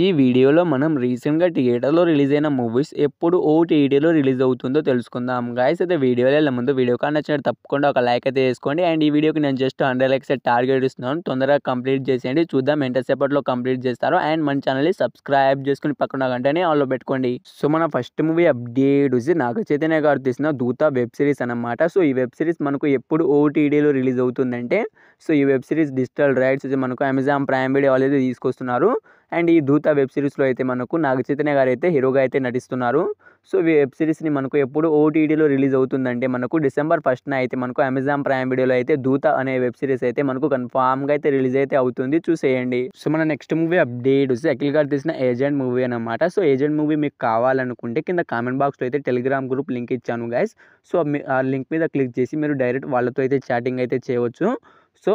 ఈ వీడియోలో మనం రీసెంట్గా థియేటర్లో రిలీజ్ అయిన మూవీస్ ఎప్పుడు ఓటీఈడీలో రిలీజ్ అవుతుందో తెలుసుకుందాం గాయస్ అయితే వీడియోలో వెళ్ళే ముందు వీడియో కానీ నచ్చినట్టు తప్పకుండా ఒక లైక్ అయితే వేసుకోండి అండ్ ఈ వీడియోకి నేను జస్ట్ హండ్రెడ్ లైక్స్ టార్గెట్ ఇస్తున్నాను తొందరగా కంప్లీట్ చేసేయండి చూద్దాం ఎంతసేపట్లో కంప్లీట్ చేస్తారు అండ్ మన ఛానల్ని సబ్స్క్రైబ్ చేసుకుని పక్కన గంటనే ఆల్లో పెట్టుకోండి సో మన ఫస్ట్ మూవీ అప్డేట్ వచ్చి నాగ చైతన్య గారు తీసిన దూత వెబ్ సిరీస్ అనమాట సో ఈ వెబ్ సిరీస్ మనకు ఎప్పుడు ఓటీటీలో రిలీజ్ అవుతుందంటే సో ఈ వెబ్ సిరీస్ డిజిటల్ రైట్స్ మనకు అమెజాన్ ప్రైమ్ వీడియో వాళ్ళు తీసుకొస్తున్నారు అండ్ ఈ దూత వెబ్ సిరీస్లో అయితే మనకు నాగ చైతన్య గారు అయితే హీరోగా అయితే నటిస్తున్నారు సో వెబ్ సిరీస్ని మనకు ఎప్పుడు ఓటీడీలో రిలీజ్ అవుతుందంటే మనకు డిసెంబర్ ఫస్ట్న అయితే మనకు అమెజాన్ ప్రైమ్ వీడియోలో అయితే దూత అనే వెబ్ సిరీస్ అయితే మనకు కన్ఫామ్గా అయితే రిలీజ్ అయితే అవుతుంది చూసేయండి సో మన నెక్స్ట్ మూవీ అప్డేట్ వచ్చి అఖిల్ గారు తీసిన ఏజెంట్ మూవీ అనమాట సో ఏజెంట్ మూవీ మీకు కావాలనుకుంటే కింద కామెంట్ బాక్స్లో అయితే టెలిగ్రామ్ గ్రూప్ లింక్ ఇచ్చాను గాయస్ సో ఆ లింక్ మీద క్లిక్ చేసి మీరు డైరెక్ట్ వాళ్ళతో అయితే చాటింగ్ అయితే చేయవచ్చు సో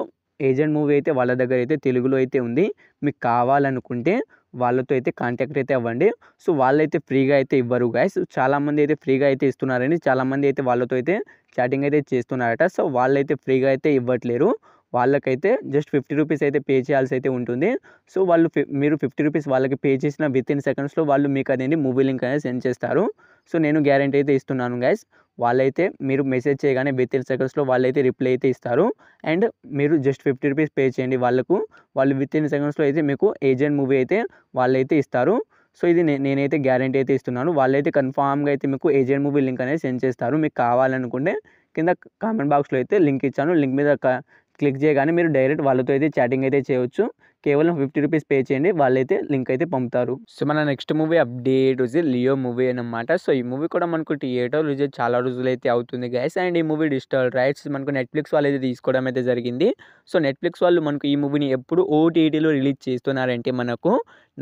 ఏజెంట్ మూవీ అయితే వాళ్ళ దగ్గర అయితే తెలుగులో అయితే ఉంది మీకు కావాలనుకుంటే వాళ్ళతో అయితే కాంటాక్ట్ అయితే అవ్వండి సో వాళ్ళైతే ఫ్రీగా అయితే ఇవ్వరు గాయస్ చాలామంది అయితే ఫ్రీగా అయితే ఇస్తున్నారని చాలామంది అయితే వాళ్ళతో అయితే చాటింగ్ అయితే చేస్తున్నారట సో వాళ్ళైతే ఫ్రీగా అయితే ఇవ్వట్లేరు వాళ్ళకైతే జస్ట్ ఫిఫ్టీ రూపీస్ అయితే పే చేయాల్సి అయితే ఉంటుంది సో వాళ్ళు మీరు ఫిఫ్టీ రూపీస్ వాళ్ళకి పే చేసిన విత్ ఇన్ సెకండ్స్లో వాళ్ళు మీకు అదేంటి మూవీ లింక్ అనేది సెండ్ చేస్తారు సో నేను గ్యారంటీ అయితే ఇస్తున్నాను గైస్ వాళ్ళైతే మీరు మెసేజ్ చేయగానే వితిన్ సెకండ్స్లో వాళ్ళైతే రిప్లై అయితే ఇస్తారు అండ్ మీరు జస్ట్ ఫిఫ్టీ రూపీస్ పే చేయండి వాళ్ళకు వాళ్ళు విత్ ఇన్ సెకండ్స్లో అయితే మీకు ఏజెంట్ మూవీ అయితే వాళ్ళైతే ఇస్తారు సో ఇది నేనైతే గ్యారంటీ అయితే ఇస్తున్నాను వాళ్ళైతే కన్ఫామ్గా అయితే మీకు ఏజెంట్ మూవీ లింక్ అనేది సెండ్ చేస్తారు మీకు కావాలనుకుంటే కింద కామెంట్ బాక్స్లో అయితే లింక్ ఇచ్చాను లింక్ మీద క్లిక్ చేయగానే మీరు డైరెక్ట్ వాళ్ళతో అయితే చాటింగ్ అయితే చేయవచ్చు కేవలం ఫిఫ్టీ రూపీస్ పే చేయండి వాళ్ళైతే లింక్ అయితే పంపుతారు సో మన నెక్స్ట్ మూవీ అప్డేట్ వచ్చి లియో మూవీ అనమాట సో ఈ మూవీ కూడా మనకు థియేటర్ రిలీజ్ చాలా రోజులు అయితే అవుతుంది గైస్ అండ్ ఈ మూవీ డిజిటల్ రైట్స్ మనకు నెట్ఫ్లిక్స్ వాళ్ళు అయితే తీసుకోవడం అయితే జరిగింది సో నెట్ఫ్లిక్స్ వాళ్ళు మనకు ఈ మూవీని ఎప్పుడు ఓటీటీలో రిలీజ్ చేస్తున్నారంటే మనకు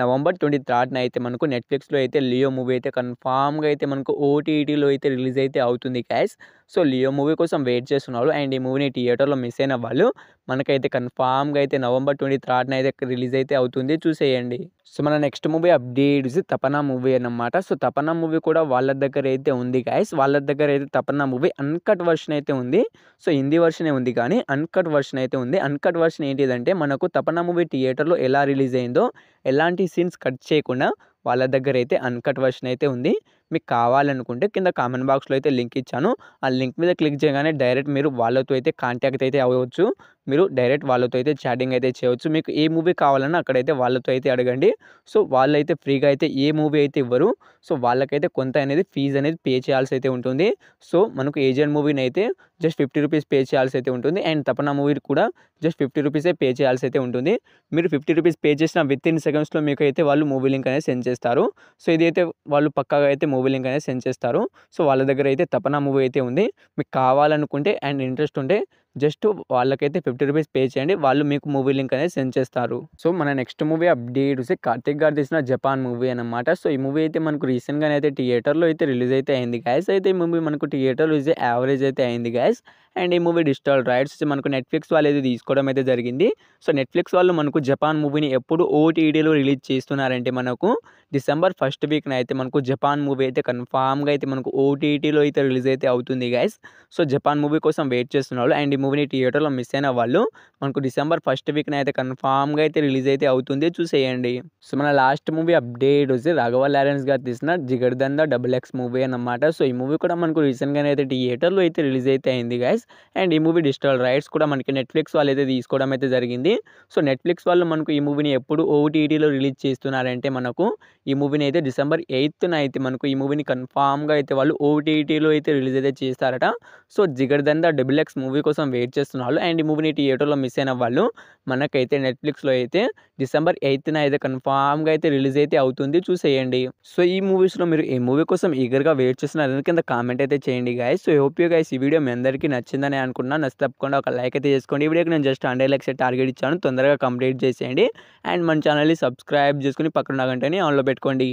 నవంబర్ ట్వంటీ థర్డ్న అయితే మనకు నెట్ఫ్లిక్స్లో అయితే లియో మూవీ అయితే కన్ఫామ్గా అయితే మనకు ఓటీటీలో అయితే రిలీజ్ అయితే అవుతుంది గ్యాస్ సో లియో మూవీ కోసం వెయిట్ చేస్తున్నారు అండ్ ఈ మూవీని థియేటర్లో మిస్ అయిన వాళ్ళు మనకైతే కన్ఫామ్గా అయితే నవంబర్ ట్వంటీ థర్డ్న అయితే రిలీజ్ అయితే అవుతుంది చూసేయండి సో మన next movie updates Tapana movie అనమాట సో తపన మూవీ కూడా వాళ్ళ దగ్గర అయితే ఉంది గాయస్ వాళ్ళ దగ్గర అయితే తపన మూవీ అన్కట్ వర్షన్ అయితే ఉంది సో హిందీ వర్షనే ఉంది కానీ అన్కట్ వర్షన్ అయితే ఉంది అన్కట్ వర్షన్ ఏంటిదంటే మనకు తపన మూవీ థియేటర్లో ఎలా రిలీజ్ అయిందో ఎలాంటి సీన్స్ కట్ చేయకుండా వాళ్ళ దగ్గర అయితే అన్కట్ వర్షన్ అయితే ఉంది మీకు కావాలనుకుంటే కింద కామెంట్ బాక్స్లో అయితే లింక్ ఇచ్చాను ఆ లింక్ మీద క్లిక్ చేయగానే డైరెక్ట్ మీరు వాళ్ళతో అయితే కాంటాక్ట్ అయితే అవ్వచ్చు మీరు డైరెక్ట్ వాళ్ళతో అయితే చాటింగ్ అయితే చేయవచ్చు మీకు ఏ మూవీ కావాలన్నా అక్కడైతే వాళ్ళతో అయితే అడగండి సో వాళ్ళైతే ఫ్రీగా అయితే ఏ మూవీ అయితే ఇవ్వరు సో వాళ్ళకైతే కొంత అనేది ఫీజు అనేది పే చేయాల్సి అయితే ఉంటుంది సో మనకు ఏజెంట్ మూవీని అయితే జస్ట్ ఫిఫ్టీ రూపీస్ పే చేయాల్సి అయితే ఉంటుంది అండ్ తపన మూవీ కూడా జస్ట్ ఫిఫ్టీ రూపీసే పే చేయాల్సి అయితే ఉంటుంది మీరు ఫిఫ్టీ రూపీస్ పే చేసిన విత్ ఇన్ సెకండ్స్లో మీకు అయితే వాళ్ళు మూవీ లింక్ అనేది సెండ్ చేస్తారు సో ఇదైతే వాళ్ళు పక్కాగా అయితే మూవీ లింక్ అనేది సెండ్ చేస్తారు సో వాళ్ళ దగ్గర అయితే తపన మూవీ అయితే ఉంది మీకు కావాలనుకుంటే అండ్ ఇంట్రెస్ట్ ఉంటే జస్ట్ వాళ్ళకైతే ఫిఫ్టీ రూపీస్ పే చేయండి వాళ్ళు మీకు మూవీ లింక్ అనేది సెండ్ చేస్తారు సో మన నెక్స్ట్ మూవీ అప్డేట్ వస్తే కార్తిక్ గారు తీసిన జపాన్ మూవీ అనమాట సో ఈ మూవీ అయితే మనకు రీసెంట్గానే అయితే థియేటర్లో అయితే రిలీజ్ అయితే అయింది గ్యాస్ అయితే ఈ మూవీ మనకు థియేటర్లో రిలీజ్ యావరేజ్ అయితే అయింది గ్యాస్ అండ్ ఈ మూవీ డిజిటల్ రైట్స్ మనకు నెట్ఫ్లిక్స్ వాళ్ళు అయితే తీసుకోవడం అయితే జరిగింది సో నెట్ఫ్లిక్స్ వాళ్ళు మనకు జపాన్ మూవీని ఎప్పుడు ఓటీడీలో రిలీజ్ చేస్తున్నారంటే మనకు డిసెంబర్ ఫస్ట్ వీక్న అయితే మనకు జపాన్ మూవీ అయితే కన్ఫామ్గా అయితే మనకు ఓటీటీలో అయితే రిలీజ్ అయితే అవుతుంది గైస్ సో జపాన్ మూవీ కోసం వెయిట్ చేస్తున్నారు అండ్ ఈ మూవీని థియేటర్లో మిస్ అయిన వాళ్ళు మనకు డిసెంబర్ ఫస్ట్ వీక్న అయితే కన్ఫామ్గా అయితే రిలీజ్ అయితే అవుతుంది చూసేయండి సో మన లాస్ట్ మూవీ అప్డేట్ వచ్చి రాఘవ లారెన్స్ గారు తీసిన జిగర్దంద డబుల్ ఎక్స్ మూవీ అనమాట సో ఈ మూవీ కూడా మనకు రీసెంట్గానే అయితే థియేటర్లో అయితే రిలీజ్ అయితే అయింది గైస్ అండ్ ఈ మూవీ డిజిటల్ రైట్స్ కూడా మనకి నెట్ఫ్లిక్స్ వాళ్ళు అయితే తీసుకోవడం అయితే జరిగింది సో నెట్ఫ్లిక్స్ వాళ్ళు మనకు ఈ మూవీని ఎప్పుడు ఓటీటీలో రిలీజ్ చేస్తున్నారంటే మనకు ఈ మూవీని అయితే డిసెంబర్ ఎయిత్న అయితే మనకు ఈ మూవీని కన్ఫామ్గా అయితే వాళ్ళు ఓటీటీలో అయితే రిలీజ్ అయితే చేస్తారట so Jigarthanda double X movie కోసం వెయిట్ చేస్తున్నారు అండ్ ఈ మూవీని థియేటర్లో మిస్ అయిన వాళ్ళు మనకైతే నెట్ఫ్లిక్స్లో అయితే డిసెంబర్ ఎయిత్న అయితే కన్ఫామ్గా అయితే రిలీజ్ అయితే అవుతుంది చూసేయండి సో ఈ మూవీస్లో మీరు ఈ మూవీ కోసం ఈగర్గా వెయిట్ చేస్తున్నారు కింద కామెంట్ అయితే చేయండి guys so hope you guys ఈ వీడియో మీ అందరికీ నచ్చింది నచ్చిందని అనుకున్నాను నచ్చి తప్పకుండా ఒక లైక్ అయితే చేసుకోండి వీడియోకి నేను జస్ట్ హండ్రెడ్ లైక్స్ టార్గెట్ ఇచ్చాను తొందరగా కంప్లీట్ చేసేయండి అండ్ మన ఛానల్ని సబ్స్క్రైబ్ చేసుకుని పక్కన గంటని ఆన్లో పెట్టుకోండి